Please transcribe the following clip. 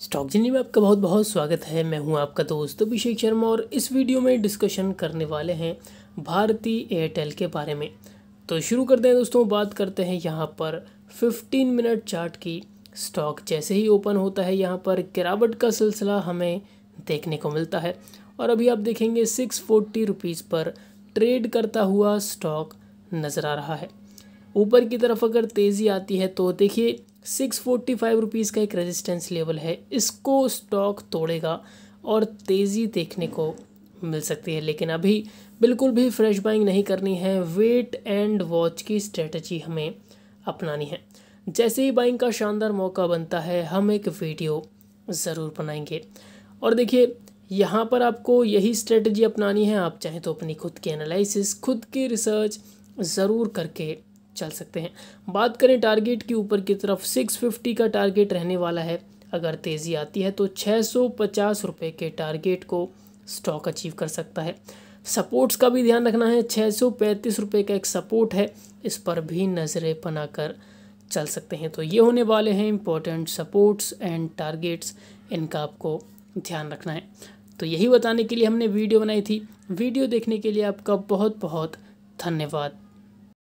stock journey में आपका बहुत बहुत स्वागत है मैं हूं आपका दोस्त अभिषेक शर्मा और इस वीडियो में डिस्कशन करने वाले हैं भारती एयरटेल के बारे में तो शुरू करते हैं दोस्तों बात करते हैं यहाँ पर 15 मिनट चार्ट की स्टॉक जैसे ही ओपन होता है यहाँ पर गिरावट का सिलसिला हमें देखने को मिलता है और अभी आप देखेंगे सिक्स फोर्टी रुपीज़ पर ट्रेड करता हुआ स्टॉक नज़र आ रहा है ऊपर की तरफ अगर तेज़ी आती है तो देखिए सिक्स फोर्टी फाइव रुपीज़ का एक रेजिस्टेंस लेवल है इसको स्टॉक तोड़ेगा और तेज़ी देखने को मिल सकती है लेकिन अभी बिल्कुल भी फ्रेश बाइंग नहीं करनी है वेट एंड वॉच की स्ट्रेटजी हमें अपनानी है जैसे ही बाइंग का शानदार मौका बनता है हम एक वीडियो ज़रूर बनाएंगे और देखिए यहाँ पर आपको यही स्ट्रेटजी अपनानी है आप चाहें तो अपनी खुद की एनालिसिस खुद की रिसर्च ज़रूर करके चल सकते हैं बात करें टारगेट की ऊपर की तरफ 650 का टारगेट रहने वाला है अगर तेज़ी आती है तो छः रुपए के टारगेट को स्टॉक अचीव कर सकता है सपोर्ट्स का भी ध्यान रखना है छः रुपए का एक सपोर्ट है इस पर भी नज़रें बनाकर चल सकते हैं तो ये होने वाले हैं इम्पोर्टेंट सपोर्ट्स एंड टारगेट्स इनका आपको ध्यान रखना है तो यही बताने के लिए हमने वीडियो बनाई थी वीडियो देखने के लिए आपका बहुत बहुत धन्यवाद